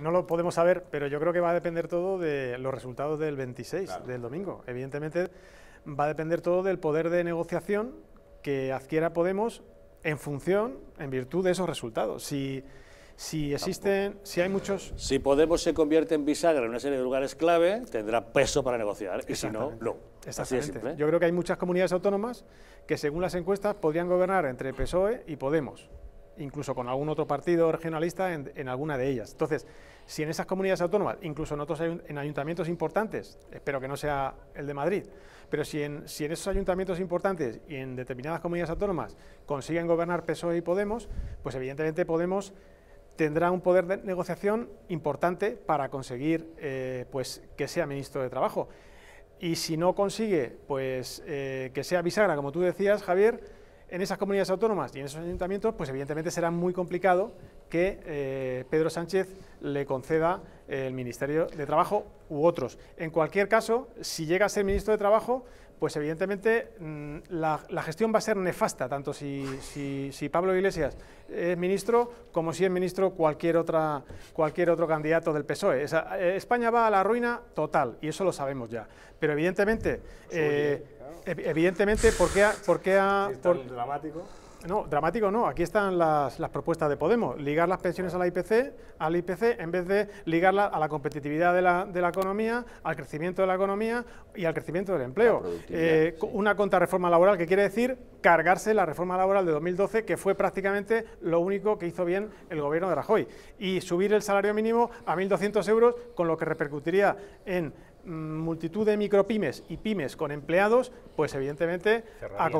No lo podemos saber, pero yo creo que va a depender todo de los resultados del 26, del domingo. Evidentemente va a depender todo del poder de negociación que adquiera Podemos en función, en virtud de esos resultados. Si, si existen, si hay muchos... Si Podemos se convierte en bisagra en una serie de lugares clave, tendrá peso para negociar, y si no, no. Exactamente. ¿eh? Yo creo que hay muchas comunidades autónomas que, según las encuestas, podrían gobernar entre PSOE y Podemos incluso con algún otro partido regionalista en, alguna de ellas. Entonces, si en esas comunidades autónomas, incluso en otros en ayuntamientos importantes, espero que no sea el de Madrid, pero si en, si en esos ayuntamientos importantes y en determinadas comunidades autónomas consiguen gobernar PSOE y Podemos, pues evidentemente Podemos tendrá un poder de negociación importante para conseguir eh, pues, que sea ministro de Trabajo. Y si no consigue pues, eh, que sea bisagra, como tú decías, Javier, en esas comunidades autónomas y en esos ayuntamientos, pues evidentemente será muy complicado que eh, Pedro Sánchez le conceda el Ministerio de Trabajo u otros. En cualquier caso, si llega a ser ministro de Trabajo, pues evidentemente mm, la, gestión va a ser nefasta, tanto si, Pablo Iglesias es ministro como si es ministro cualquier, otra, cualquier otro candidato del PSOE. Eh, España va a la ruina total, y eso lo sabemos ya. Pero evidentemente, eh, evidentemente, ¿por qué ha...? Por qué dramático. No, dramático no. Aquí están las, propuestas de Podemos. Ligar las pensiones a la IPC, al IPC en vez de ligarlas a la competitividad de la, economía, al crecimiento de la economía y al crecimiento del empleo. Eh, una contrarreforma laboral que quiere decir cargarse la reforma laboral de 2012, que fue prácticamente lo único que hizo bien el gobierno de Rajoy. Y subir el salario mínimo a 1.200 euros, con lo que repercutiría en mm, multitud de micropymes y pymes con empleados, pues evidentemente a